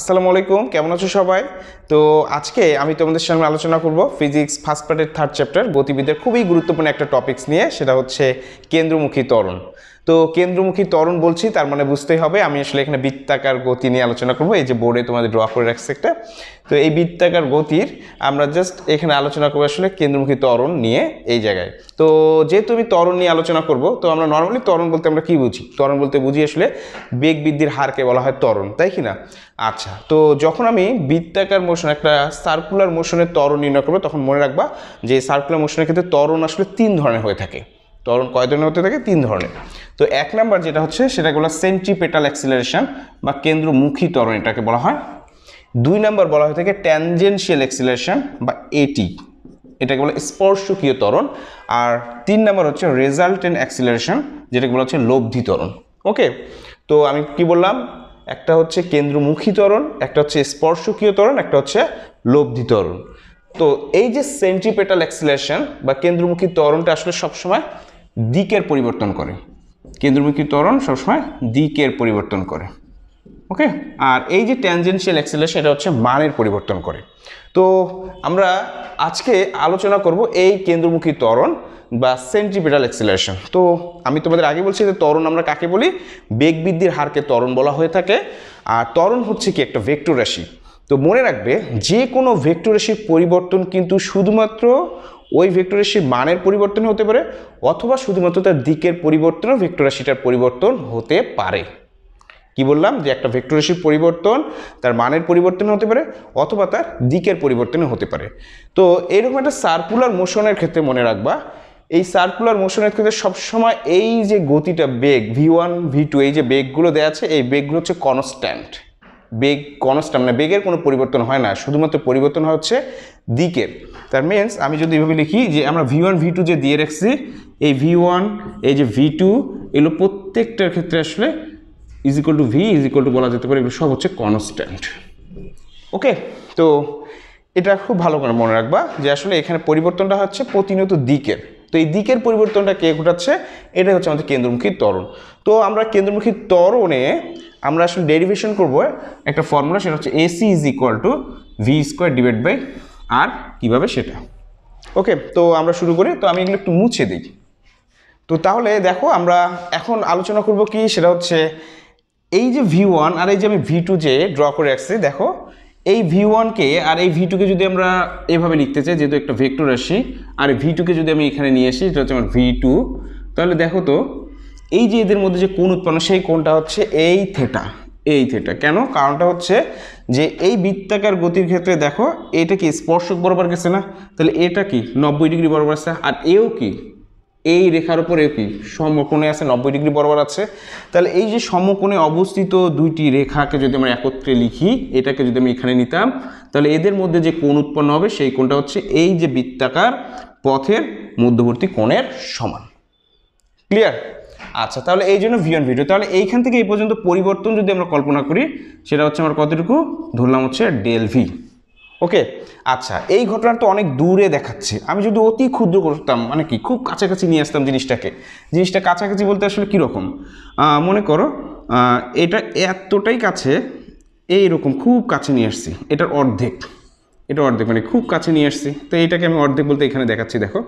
আসসালামু আলাইকুম কেমন আছো সবাই তো আজকে আমি তোমাদের সামনে আলোচনা করব ফিজিক্স ফার্স্ট পার্টের থার্ড চ্যাপ্টার গতিবিদের খুবই গুরুত্বপূর্ণ একটা টপিক্স নিয়ে সেটা হচ্ছে কেন্দ্রমুখী তরণ তো কেন্দ্রমুখী তরুণ বলছি তার মানে বুঝতেই হবে আমি আসলে এখানে বৃত্তাকার গতি নিয়ে আলোচনা করব এই যে বোর্ডে তোমাদের ড্র করে রাখছে একটা তো এই বৃত্তাকার গতির আমরা জাস্ট এখানে আলোচনা করবো আসলে কেন্দ্রমুখী তরণ নিয়ে এই জায়গায় তো যেহেতু আমি তরুণ নিয়ে আলোচনা করব তো আমরা নর্মালি তরণ বলতে আমরা কি বুঝি তরণ বলতে বুঝি আসলে বেগ বৃদ্ধির হারকে বলা হয় তরণ তাই কি না আচ্ছা তো যখন আমি বৃত্তাকার মোশন একটা সার্কুলার মোশনের তরণ নির্ণয় করবো তখন মনে রাখবা যে সার্কুলার মোশনের ক্ষেত্রে তরণ আসলে তিন ধরনের হয়ে থাকে ত্বরণ কয় ধরনের হতে থাকে তিন ধরনের তো এক নাম্বার যেটা হচ্ছে সেটাকে বলা সেন্ট্রিপেটাল অ্যাক্সিলারেশন বা কেন্দ্রমুখী ত্বরণ এটাকে বলা হয় দুই নাম্বার বলা হয়ে থাকে ট্যানজেন্সিয়াল অ্যাক্সিলারেশন বা এটি এটাকে বলা স্পর্শকীয় ত্বরণ আর তিন নাম্বার হচ্ছে রেজাল্টেন্ট অ্যাক্সিলারেশন যেটাকে বলা হচ্ছে লব্ধি ত্বরণ ওকে তো আমি কি বললাম একটা হচ্ছে কেন্দ্রমুখী ত্বরণ একটা হচ্ছে স্পর্শকীয় ত্বরণ একটা হচ্ছে লব্ধি ত্বরণ তো এই যে সেন্ট্রিপেটাল অ্যাক্সিলেশন বা কেন্দ্রমুখী ত্বরণটা আসলে সবসময় দিকের পরিবর্তন করে কেন্দ্রমুখী ত্বরণ সবসময় দিকের পরিবর্তন করে ওকে আর এই যে ট্যানজেন্সিয়াল অ্যাক্সিলেশন এটা হচ্ছে মানের পরিবর্তন করে তো আমরা আজকে আলোচনা করব এই কেন্দ্রমুখী ত্বরণ বা সেন্ট্রিপিটাল অ্যাক্সেলারেশন তো আমি তোমাদের আগে বলছি যে ত্বরণ আমরা কাকে বলি বেগ বৃদ্ধির হারকে ত্বরণ বলা হয়ে থাকে আর ত্বরণ হচ্ছে কি একটা ভেক্টর রাশি তো মনে রাখবে যে কোনো ভেক্টর রাশির পরিবর্তন কিন্তু শুধুমাত্র ওই ভেক্টর রাশির মানের পরিবর্তন হতে পারে অথবা শুধুমাত্র তার দিকের পরিবর্তনও ভেক্টর রাশিটার পরিবর্তন হতে পারে কি বললাম যে একটা ভেক্টর রাশির পরিবর্তন তার মানের পরিবর্তন হতে পারে অথবা তার দিকের পরিবর্তন হতে পারে তো এরকম একটা সার্কুলার মোশনের ক্ষেত্রে মনে রাখবা এই সার্কুলার মোশনের ক্ষেত্রে সবসময় এই যে গতিটা বেগ ভি ওয়ান ভি টু এই যে বেগগুলো দেওয়া আছে এই বেগগুলো হচ্ছে কনস্ট্যান্ট বেগ কনস্ট্যান্ট মানে বেগের কোনো পরিবর্তন হয় না শুধুমাত্র পরিবর্তন হচ্ছে দিকে তার মিনস আমি যদি এভাবে লিখি যে আমরা ভি ওয়ান ভি টু যে দিয়ে রাখছি এই ভি ওয়ান এই যে ভি টু এগুলো প্রত্যেকটার ক্ষেত্রে আসলে is equal to V is equal to বলা যেতে পারে এগুলো সব হচ্ছে কনস্ট্যান্ট ওকে তো এটা খুব ভালো করে মনে রাখবা যে আসলে এখানে পরিবর্তনটা হচ্ছে প্রতিনিয়ত দিকের তো এই দিকের পরিবর্তনটা কে ঘটাচ্ছে এটা হচ্ছে আমাদের কেন্দ্রমুখী তরণ তো আমরা কেন্দ্রমুখী তরণে আমরা আসলে ডেরিভেশন করবো একটা ফর্মুলা সেটা হচ্ছে AC is equal to V square divide by R কিভাবে সেটা ওকে তো আমরা শুরু করি তো আমি এগুলো একটু মুছে দিই তো তাহলে দেখো আমরা এখন আলোচনা করব কি সেটা হচ্ছে এই যে ভি ওয়ান আর এই যে আমি ভি টু যে ড্র করে রাখছি দেখো এই ভি ওয়ানকে আর এই ভি টুকে যদি আমরা এভাবে লিখতে চাই যেহেতু একটা ভেক্টর আসি আর ভি টুকে যদি আমি এখানে নিয়ে আসি সেটা হচ্ছে আমার ভি টু তাহলে দেখো তো এই যে এদের মধ্যে যে কোন উৎপন্ন সেই কোনটা হচ্ছে এই থেটা এই থেটা কেন কারণটা হচ্ছে যে এই বৃত্তাকার গতির ক্ষেত্রে দেখো এটা কি স্পর্শক বরাবর গেছে না তাহলে এটা কি নব্বই ডিগ্রি বরাবর আছে আর এও কি এই রেখার উপর এও কি সমকোণে আছে নব্বই ডিগ্রি বরাবর আছে তাহলে এই যে সমকোণে অবস্থিত দুইটি রেখাকে যদি আমরা একত্রে লিখি এটাকে যদি আমি এখানে নিতাম তাহলে এদের মধ্যে যে কোণ উৎপন্ন হবে সেই কোণটা হচ্ছে এই যে বৃত্তাকার পথের মধ্যবর্তী কোণের সমান ক্লিয়ার আচ্ছা তাহলে এই জন্য ভিওন ভিডিও তাহলে এইখান থেকে এই পর্যন্ত পরিবর্তন যদি আমরা কল্পনা করি সেটা হচ্ছে আমার কতটুকু ধরলাম হচ্ছে ডেল ভি ওকে আচ্ছা এই ঘটনা তো অনেক দূরে দেখাচ্ছে আমি যদি অতি ক্ষুদ্র করতাম মানে কি খুব কাছাকাছি নিয়ে আসতাম জিনিসটাকে জিনিসটা কাছাকাছি বলতে আসলে কীরকম মনে করো এটা এতটাই কাছে এই রকম খুব কাছে নিয়ে আসছি এটার অর্ধেক এটা অর্ধেক মানে খুব কাছে নিয়ে আসছি তো এইটাকে আমি অর্ধেক বলতে এখানে দেখাচ্ছি দেখো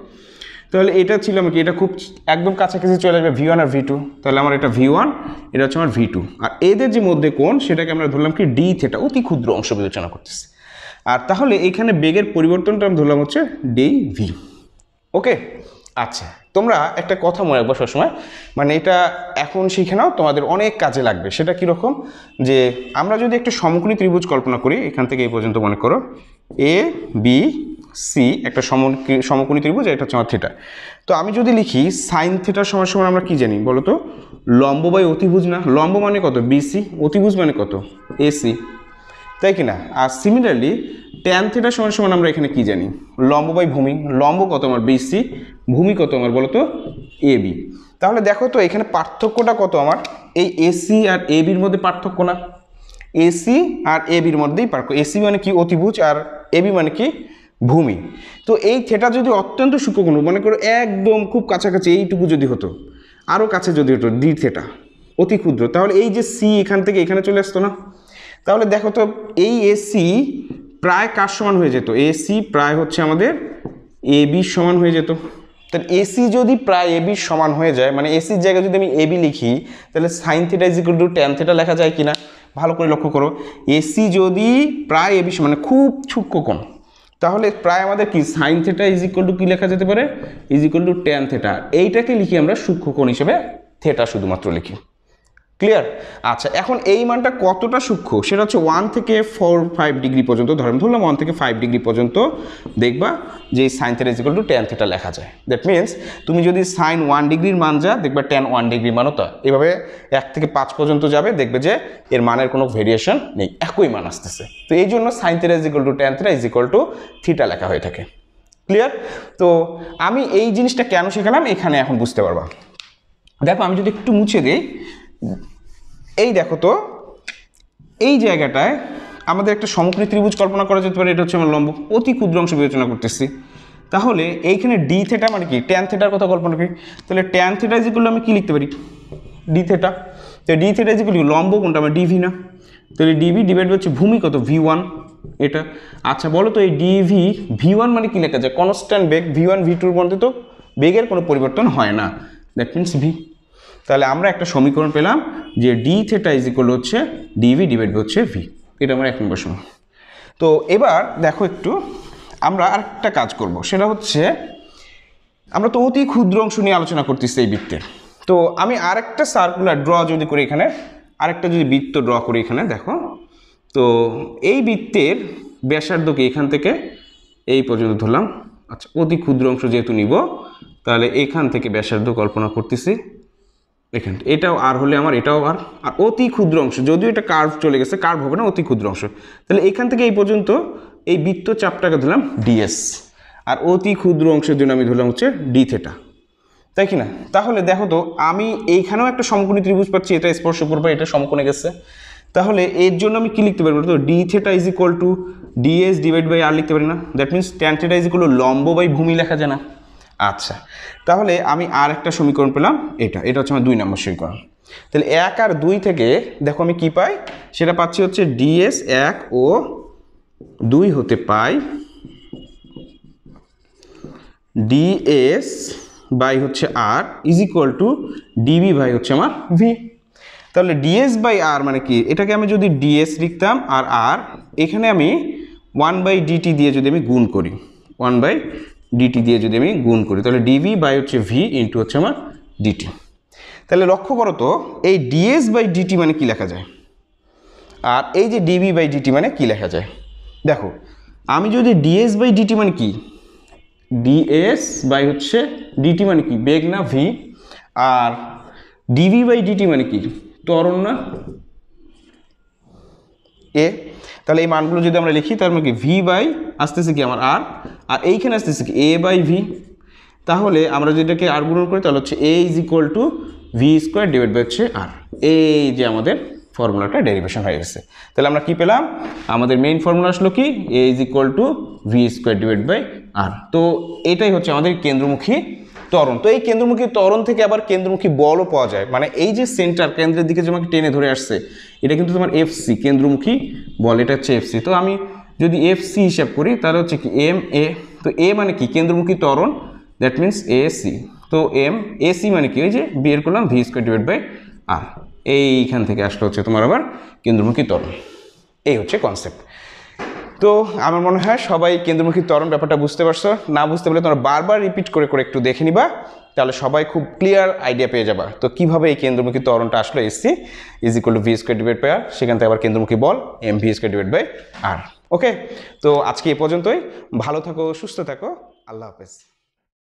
তাহলে এটা ছিল আমি কি এটা খুব একদম কাছাকাছি চলে আসবে ভি ওয়ান আর ভি টু তাহলে আমার এটা ভি ওয়ান এটা হচ্ছে আমার ভি টু আর এদের যে মধ্যে কোন সেটাকে আমরা ধরলাম কি ডি থেটা অতি ক্ষুদ্র অংশ বিবেচনা করতেছি আর তাহলে এখানে বেগের পরিবর্তনটা আমি ধরলাম হচ্ছে ডি ভি ওকে আচ্ছা তোমরা একটা কথা মনে রাখবো সবসময় মানে এটা এখন শিখে নাও তোমাদের অনেক কাজে লাগবে সেটা কীরকম যে আমরা যদি একটা সমকোণী ত্রিভুজ কল্পনা করি এখান থেকে এই পর্যন্ত মনে করো এ বি সি একটা সমকোণী ত্রিভুজ এটা হচ্ছে আমার থিটা তো আমি যদি লিখি সাইন থিটার সময় সময় আমরা কি জানি বলো তো লম্ব বাই অতিভুজ না লম্ব মানে কত বিসি অতিভুজ মানে কত এসি তাই কি না আর সিমিলারলি ট্যান থিটার সময় সময় আমরা এখানে কি জানি লম্ব বাই ভূমি লম্ব কত আমার বিসি ভূমি কত আমার বলো তো এ বি তাহলে দেখো তো এখানে পার্থক্যটা কত আমার এই এসি আর এ বির মধ্যে পার্থক্য না এসি আর এ বির মধ্যেই পার্থক্য এসি মানে কি অতিভুজ আর এবি মানে কি ভূমি তো এই থেটা যদি অত্যন্ত সূক্ষ্মকোণ মনে করো একদম খুব কাছাকাছি এইটুকু যদি হতো আরও কাছে যদি হতো ডি থেটা অতি ক্ষুদ্র তাহলে এই যে সি এখান থেকে এখানে চলে আসতো না তাহলে দেখো তো এই এসি প্রায় কার সমান হয়ে যেত এসি প্রায় হচ্ছে আমাদের এ বির সমান হয়ে যেত তাহলে এসি যদি প্রায় এবি সমান হয়ে যায় মানে এসির জায়গায় যদি আমি এবি লিখি তাহলে sine theta is to tan theta লেখা যায় কিনা ভালো করে লক্ষ্য করো এসি যদি প্রায় এবি মানে খুব সূক্ষ্ম কোণ তাহলে প্রায় আমাদের কি sine theta is equal to কী লেখা যেতে পারে is equal to tan theta এইটাকে লিখি আমরা সূক্ষ্মকোণ হিসেবে থেটা শুধুমাত্র লিখি ক্লিয়ার আচ্ছা এখন এই মানটা কতটা সূক্ষ্ম সেটা হচ্ছে ওয়ান থেকে ফোর ফাইভ ডিগ্রি পর্যন্ত ধরেন ধরলাম ওয়ান থেকে ফাইভ ডিগ্রি পর্যন্ত দেখবা যে sine theta is equal to tan theta লেখা যায় দ্যাট মিনস তুমি যদি সাইন ওয়ান ডিগ্রির মান যা দেখবে টেন ওয়ান ডিগ্রি মানও তা এভাবে এক থেকে পাঁচ পর্যন্ত যাবে দেখবে যে এর মানের কোনো ভেরিয়েশন নেই একই মান আসতেছে তো এই জন্য sine theta is equal to tan theta is equal to theta লেখা হয়ে থাকে ক্লিয়ার তো আমি এই জিনিসটা কেন শেখালাম এখানে এখন বুঝতে পারবা দেখো আমি যদি একটু মুছে দিই এই দেখো তো এই জায়গাটায় আমাদের একটা সমকৃ ত্রিভুজ কল্পনা করা যেতে পারে এটা হচ্ছে আমার লম্ব অতি ক্ষুদ্র অংশ বিবেচনা করতেছি তাহলে এইখানে ডি থেটা মানে কি ট্যান থেটার কথা কল্পনা করি তাহলে ট্যান থেটা যেগুলো আমি কী লিখতে পারি ডি থেটা তো ডি থেটা যেগুলো লম্ব কোনটা আমার ডিভি না তাহলে ডিভি ডিভাইড হচ্ছে ভূমি কত ভি ওয়ান এটা আচ্ছা বলো তো এই ডিভি ভি ওয়ান মানে কী লেখা যায় কনস্ট্যান্ট বেগ ভি ওয়ান ভি টুর মধ্যে তো বেগের কোনো পরিবর্তন হয় না দ্যাট মিনস ভি তাহলে আমরা একটা সমীকরণ পেলাম যে ডি থেটা ইজ ইকুয়াল হচ্ছে ডিভি ডিভাইড হচ্ছে ভি এটা আমার এক নম্বর সময় তো এবার দেখো একটু আমরা আরেকটা কাজ করব সেটা হচ্ছে আমরা তো অতি ক্ষুদ্র অংশ নিয়ে আলোচনা করতেছি এই বৃত্তের তো আমি আরেকটা সার্কুলার ড্র যদি করি এখানে আরেকটা যদি বৃত্ত ড্র করি এখানে দেখো তো এই বৃত্তের ব্যাসার্ধকে এখান থেকে এই পর্যন্ত ধরলাম আচ্ছা অতি ক্ষুদ্র অংশ যেহেতু নিব তাহলে এখান থেকে ব্যাসার্ধ কল্পনা করতেছি দেখেন এটাও আর হলে আমার এটাও আর আর অতি ক্ষুদ্র অংশ যদিও এটা কার্ভ চলে গেছে কার্ভ হবে না অতি ক্ষুদ্র অংশ তাহলে এখান থেকে এই পর্যন্ত এই বৃত্ত চাপটাকে ধরলাম ডিএস আর অতি ক্ষুদ্র অংশের জন্য আমি ধরলাম হচ্ছে ডি থেটা তাই কি না তাহলে দেখো তো আমি এইখানেও একটা সমকোণী ত্রিভুজ পাচ্ছি এটা স্পর্শ করবো এটা সমকোণে গেছে তাহলে এর জন্য আমি কি লিখতে পারবো তো D theta is equal to DS divide by R লিখতে পারি না that means tan theta is equal লম্ব বাই ভূমি লেখা যায় না আচ্ছা তাহলে আমি আর একটা সমীকরণ পেলাম এটা এটা হচ্ছে আমার দুই নম্বর সমীকরণ তাহলে এক আর দুই থেকে দেখো আমি কি পাই সেটা পাচ্ছি হচ্ছে ডিএস এক ও দুই হতে পাই ডিএস বাই হচ্ছে R is equal to DB by হচ্ছে আমার ভি তাহলে ডিএস বাই আর মানে কি এটাকে আমি যদি ডিএস লিখতাম আর আর এখানে আমি ওয়ান বাই ডিটি দিয়ে যদি আমি গুণ করি ওয়ান বাই ডিটি দিয়ে যদি আমি গুণ করি তাহলে ডিভি বাই হচ্ছে ভি ইন্টু হচ্ছে আমার ডিটি তাহলে লক্ষ্য করো তো এই ডিএস বাই ডিটি মানে কি লেখা যায় আর এই যে ডিভি বাই ডিটি মানে কি লেখা যায় দেখো আমি যদি ডিএস বাই ডিটি মানে কি ডিএস বাই হচ্ছে ডিটি মানে কি বেগ না ভি আর ডিভি বাই ডিটি মানে কি ত্বরণ না এ তাহলে এই মানগুলো যদি আমরা লিখি তার মানে কি ভি বাই আসতেছে কি আমার আর আর এইখানে আসতেছে কি এ বাই ভি তাহলে আমরা যেটাকে আর গুণন করি তাহলে হচ্ছে A is equal to V square divide by হচ্ছে আর এই যে আমাদের ফর্মুলাটা ডেরিভেশন হয়ে গেছে তাহলে আমরা কি পেলাম আমাদের মেইন ফর্মুলা আসলো কি A is equal to V square divide by R তো এটাই হচ্ছে আমাদের কেন্দ্রমুখী তরণ তো এই কেন্দ্রমুখী তরণ থেকে আবার কেন্দ্রমুখী বলও পাওয়া যায় মানে এই যে সেন্টার কেন্দ্রের দিকে যে আমাকে টেনে ধরে আসছে এটা কিন্তু তোমার সি কেন্দ্রমুখী বল এটা হচ্ছে সি তো আমি যদি এফ সি হিসাব করি তাহলে হচ্ছে কি এম এ তো এ মানে কি কেন্দ্রমুখী ত্বরণ দ্যাট মিন্স এ সি তো এম এ সি মানে কি ওই যে বিয়ের করলাম V square divide by R এইখান থেকে আসলে হচ্ছে তোমার আবার কেন্দ্রমুখী ত্বরণ এই হচ্ছে কনসেপ্ট তো আমার মনে হয় সবাই কেন্দ্রমুখী ত্বরণ ব্যাপারটা বুঝতে পারছো না বুঝতে পারলে তোমরা বারবার রিপিট করে করে একটু দেখে নিবা তাহলে সবাই খুব ক্লিয়ার আইডিয়া পেয়ে যাবা তো কিভাবে এই কেন্দ্রমুখী ত্বরণটা আসলো AC is equal to V square divide by R সেখান থেকে আবার কেন্দ্রমুখী বল M V square divide by R okay তো আজকে এ পর্যন্তই ভালো থাকো সুস্থ থাকো আল্লাহ হাফেজ